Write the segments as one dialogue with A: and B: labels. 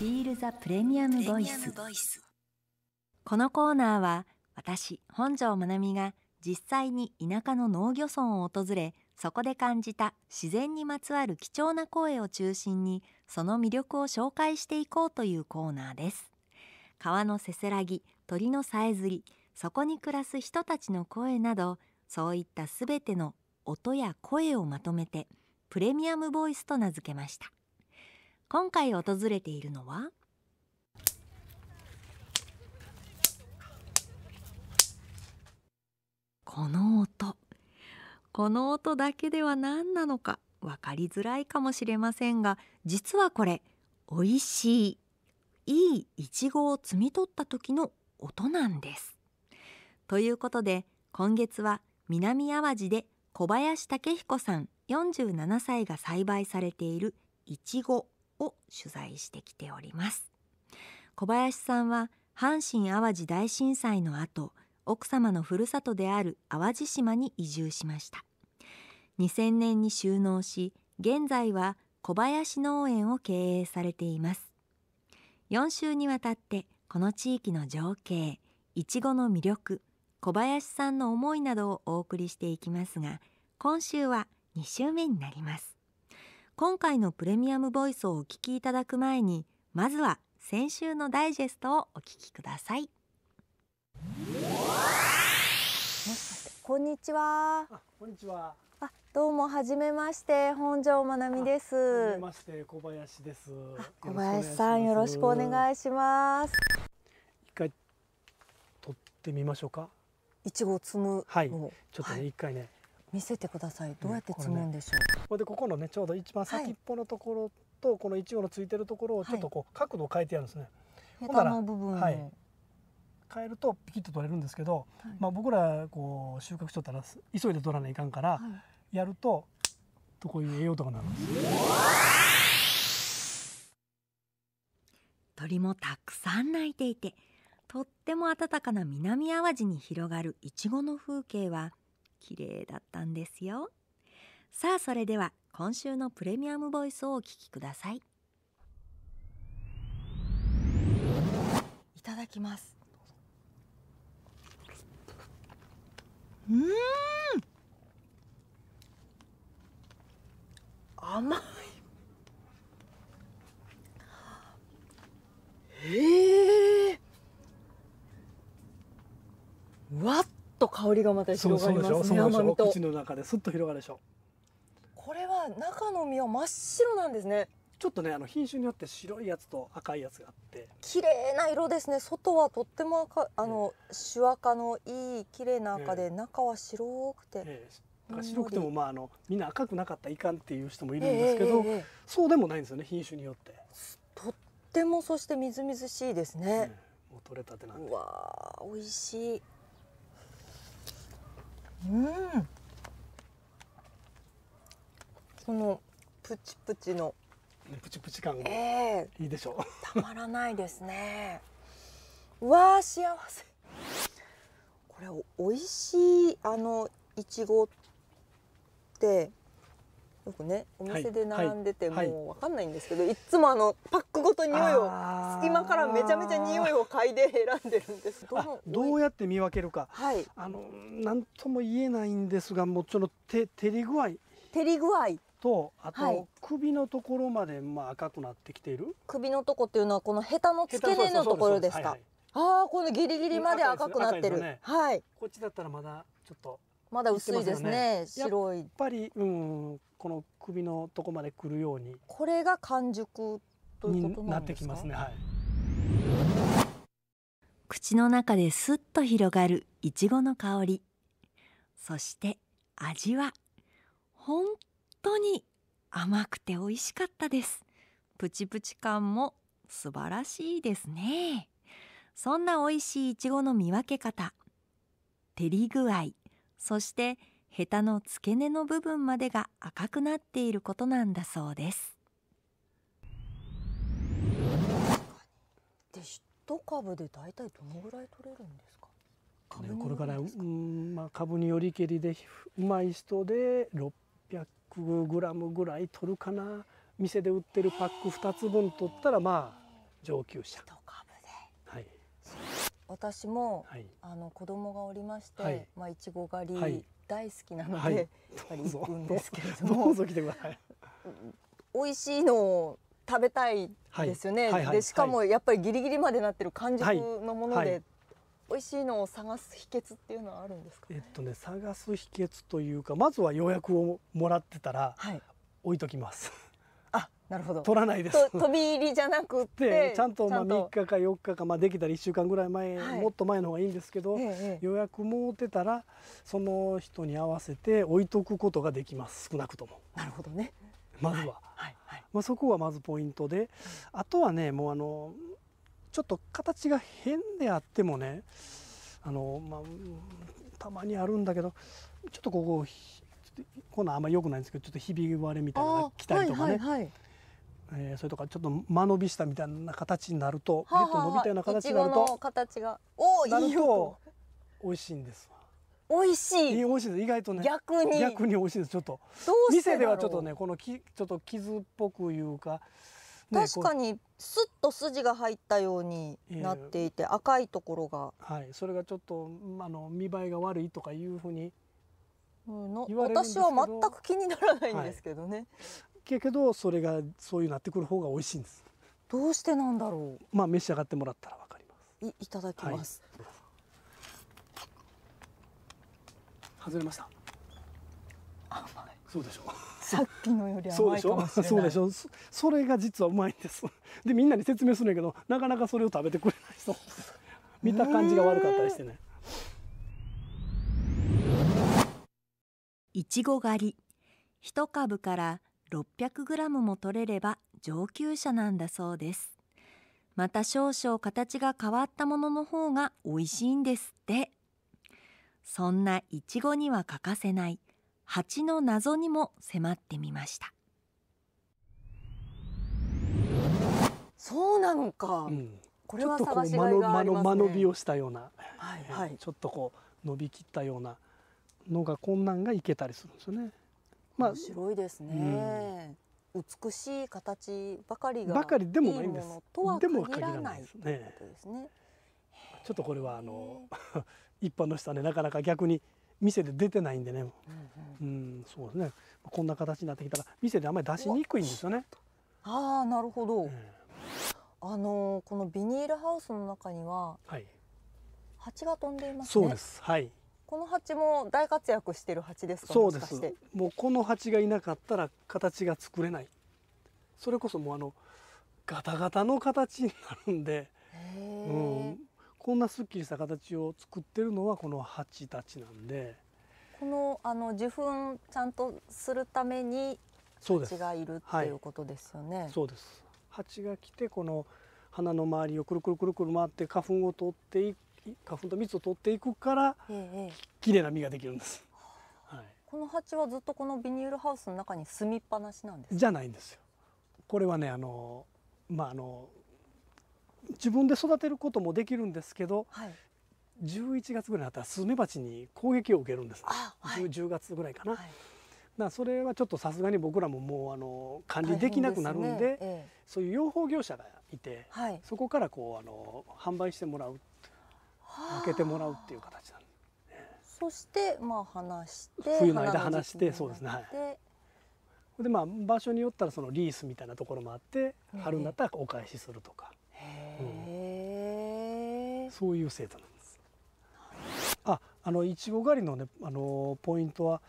A: フールザプレミアムボイスこのコーナーは私本上まなみが実際に田舎の農業村を訪れそこで感じた自然にまつわる貴重な声を中心にその魅力を紹介していこうというコーナーです川のせせらぎ鳥のさえずりそこに暮らす人たちの声などそういったすべての音や声をまとめてプレミアムボイスと名付けました今回訪れているのはこの音この音だけでは何なのか分かりづらいかもしれませんが実はこれおいしいいいいちごを摘み取った時の音なんです。ということで今月は南淡路で小林武彦さん47歳が栽培されているいちごを取材してきております小林さんは阪神・淡路大震災の後奥様のふるさとである淡路島に移住しました2000年に就農し現在は小林農園を経営されています4週にわたってこの地域の情景いちごの魅力小林さんの思いなどをお送りしていきますが今週は2週目になります今回のプレミアムボイスをお聞きいただく前にまずは先週のダイジェストをお聞きくださいこんにちはこんにちはあ、どうも初めまして本庄まなみです初めま
B: して小林です小林さんよろしくお願
A: いします
B: 一回取ってみましょうかいちごを摘むはいちょっとね一、はい、回ね見せてくださいどうやって積むんでしょう、うこれ、ね、でここのねちょうど一番先っぽのところと、このいちごのついてるところをちょっとこう角度を変えてやるんですね、はい、ヘタの部分はい、変えるとピキッと取れるんですけど、はい、まあ、僕らこう収穫しとったら急いで取らないかんから、はい、やると
A: こういう栄養とかなるんです鳥もたくさん鳴いていてとっても暖かな南淡路に広がるいちごの風景は綺麗だったんですよさあそれでは今週のプレミアムボイスをお聞きくださいいただきますうん甘い香りがまた広がりますね甘みと口の
B: 中ですっと広がるでしょ
A: これは中の実は真っ白なんですねちょっとねあの品種によって白いやつと赤いやつがあって綺麗な色ですね外はとっても赤あの、えー、手話化のいい綺麗な赤で、えー、中は白くて、えー、白くてもまああのみ
B: んな赤くなかったらいかんっていう人もいるんですけど、えー、そうでもないんですよね品種によって
A: とってもそしてみずみずしいですね、
B: もう取れたてなんでうわ
A: 美味しいうんこのプチプチのプチプチ感がいいでしょう、えー、たまらないですねわあ幸せこれ美味しいあのいちごってよくねお店で並んでて、もう分かんないんですけど、はい、いつもあのパックごと匂いを隙間からめちゃめちゃ匂いを嗅いで選んでるんですど
B: どうやって見分けるか、はい、あの何とも言えないんですがもうその照り具合
A: 照り具合とあと、はい、首のところまでまあ赤くなってきている首のとこっていうのはこのヘタの付け根のところですか、はいはい、
B: ああこのギリギリまで赤くなってる、ね、はいこっちだったらまだちょっとまだ薄いですね、ね、白
A: いやっぱりう
B: んこの首のとこまでくるように
A: これが完熟
B: ということなってきますねはい
A: 口の中ですっと広がるいちごの香りそして味は本当に甘くて美味しかったですプチプチ感も素晴らしいですねそんな美味しいいちごの見分け方照り具合そしてヘタの付け根の部分までが赤くなっていることなんだそうですで一株で大体どのぐらい取れるんですか
B: これからうんまあ株によりけりでうまい人で600グラムぐらい取るかな店で売ってるパック2つ分取ったらまあ上級者。
A: 私も、はい、あの子供がおりまして、はい、まあいちご狩り大好きなので、はい、やっ
B: ぱり行くんですけれども、ど美
A: 味しいのを食べたいですよね。でしかもやっぱりギリギリまでなってる完熟のもので。美味しいのを探す秘訣っていうのはあるんですか、
B: ね、えっとね探す秘訣というかまずは予約をもらってたら、置いときます
A: なるほど取らないです飛び入りじゃなくてちゃんとまあ3
B: 日か4日か、まあ、できたら1週間ぐらい前、はい、もっと前の方がいいんですけど、ええ、予約もうてたらその人に合わせて置いとくことができます少なくとも。なるほどねまずは、はいはい、まあ、そこはまずポイントで、あとはねもうあのちょっと形が変であってもねあの、まあ、たまにあるんだけどちょっとこここんなんあんまりよくないんですけどちょっとひび割れみたいなのが来たりとかね。はいはいはいえー、それとかちょっと間延びしたみたいな形になると、はッと伸びたような形になると
A: 形がおい。
B: 美味しいんです。美味しい。美味しい意外とね。逆に逆に美味しいです。ちょっと
A: 店ではちょっとねこのきちょっと傷っぽくいうか。ね、確かにすっと筋が入ったようになっていて、えー、赤いところがはいそれがちょっとあの見栄えが悪いとかいうふうに言われるんですけど私は全く気にならないんですけどね、はい、
B: けけどそれがそういうなってくる方が美味しいんですどうしてなんだろうまあ召し上がってもらったらわかりますいただきます、はい、外れましたそうでしょう。さっ
A: きのより甘いかもしれないそうでし
B: ょそそれが実はうまいんですでみんなに説明するんやけどなかなかそれを食べてくれない人見た感じが悪かったりしてね
A: いちご狩り一株から6 0 0ムも取れれば上級者なんだそうですまた少々形が変わったものの方が美味しいんですってそんないちごには欠かせない蜂の謎にも迫ってみましたそうなのか、うん、
B: これは探しがいがありますね間延びをしたような、はいはい、ちょっとこう伸びきったようなのがこんなんがいけたりするんですよね
A: まあ、面白いですね、うん、美しい形ばかりがばかりでもないんですとは限らないですねですね
B: ちょっとこれはあの一般の人はねなかなか逆に店で出てないんでね、うん、うん、そうですねこんな形になってきたら店であんまり出しにくいんですよね
A: ああなるほど、うん、あのこのビニールハウスの中には、はい、蜂が飛んでいます、ね、そうですはいこの蜂も大活躍してる蜂ですかそうです
B: もうこの蜂がいなかったら形が作れないそれこそもうあのガタガタの形になるんで、
A: うん、
B: こんなすっきりした形を作ってるのはこの蜂たちなんで
A: このあの受粉ちゃんとするために蜂がいるっていうことですよね。そうです、はい、蜂が来てこの
B: 花の周りをくるくるくるくる回って花粉を取ってい花粉と蜜を取っていく
A: から、ええ、
B: 綺麗な実ができるんです、
A: はい、この蜂はずっとこのビニールハウスの中に住みっぱなしなんで
B: すじゃないんですよこれはねあのまああの自分で育てることもできるんですけど、はい、11月ぐらいになったらスズメバチに攻撃を受けるんです、ね、はい、10, 10, 月ぐらいかな、はい、だそれはちょっとさすがに僕らももうあの管理できなくなるんで、ねええ、そういう養蜂業者がいて、はい、そこからこうあの販売してもらう開けてもらうっていう形なん
A: です、ね、そしてまあ話して冬の間話してそうですね、はい、
B: でまあ場所によったらそのリースみたいなところもあって春になったらお返しするとか、へうん、そういう制度なんですああのいちご狩りのねあのポイントは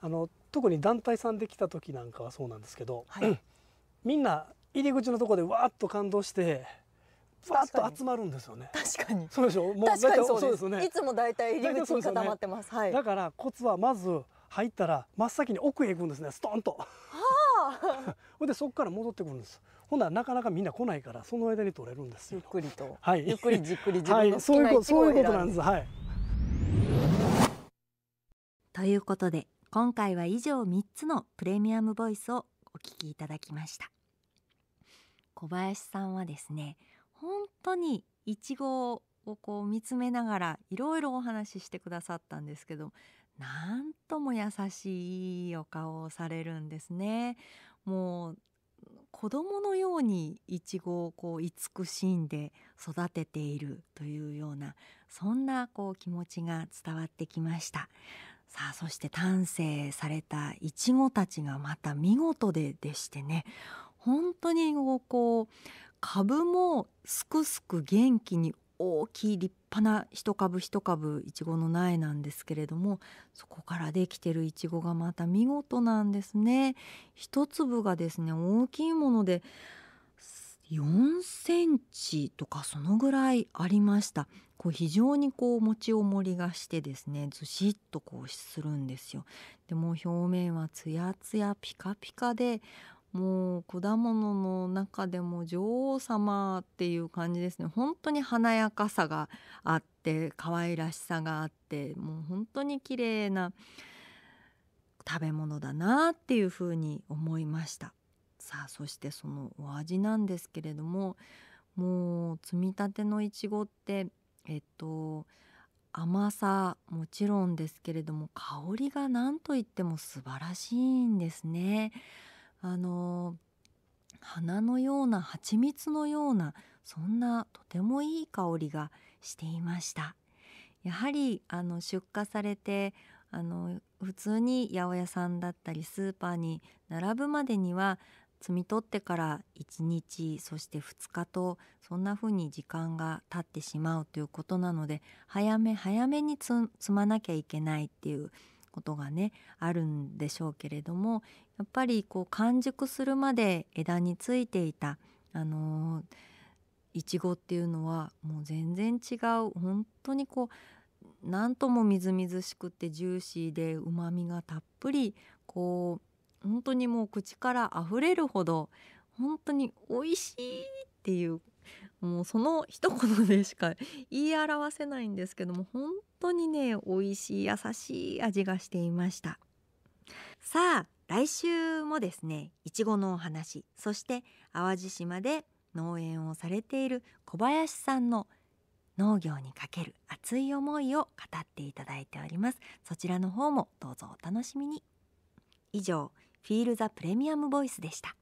B: あの特に団体さんで来た時なんかはそうなんですけど、はい、みんな入り口のところでわーっと感動してわっと集まるんですよね。確かに。そうでしょ。もう確かにそうですね。いつもだ
A: いたい入り口に固まって
B: ます。はい。だからコツはまず入ったら真っ先に奥へ行くんですね。ストーンと。はあ。でそこから戻ってくるんです。ほんならなかなかみんな来ないからその間に取れるんですゆっくりと。はい。ゆっくりじっくり自分の好きな位置を選んで。はい。そういうことなんです。はい。
A: ということで今回は以上3つのプレミアムボイスをお聞きいただきました。小林さんはですね本当にいちごをこう見つめながらいろいろお話ししてくださったんですけどなんとも優しいお顔をされるんですね。もう子供のようにいちごをこう慈しんで育てているというようなそんなこう気持ちが伝わってきましたさあそして丹精されたいちごたちがまた見事ででしてね本当にこう株もすくすく元気に大きい立派な一株一株いちごの苗なんですけれどもそこからできてるいちごがまた見事なんですね一粒がですね大きいもので4センチとかそのぐらいありましたこう非常にこう餅を盛りがしてですねずしっとこうするんですよでも表面はツヤツヤピカピカでもう果物の中でも女王様っていう感じですね本当に華やかさがあって可愛らしさがあってもう本当に綺麗な食べ物だなっていうふうに思いましたさあそしてそのお味なんですけれどももう摘みたてのいちごってえっと甘さもちろんですけれども香りが何といっても素晴らしいんですね。あの花のような蜂蜜のようなそんなとてもいい香りがしていましたやはりあの出荷されてあの普通に八百屋さんだったりスーパーに並ぶまでには摘み取ってから1日そして2日とそんな風に時間が経ってしまうということなので早め早めに摘まなきゃいけないっていうことがねあるんでしょうけれどもやっぱりこう完熟するまで枝についていたあのいちごっていうのはもう全然違う本当にこう何ともみずみずしくてジューシーでうまみがたっぷりこう本当にもう口から溢れるほど本当に美味しいっていうもうその一言でしか言い表せないんですけども本当にね美味しい優しい味がしていましたさあ来週もですねいちごのお話そして淡路島で農園をされている小林さんの農業にかける熱い思いを語っていただいておりますそちらの方もどうぞお楽しみに以上フィールザプレミアムボイスでした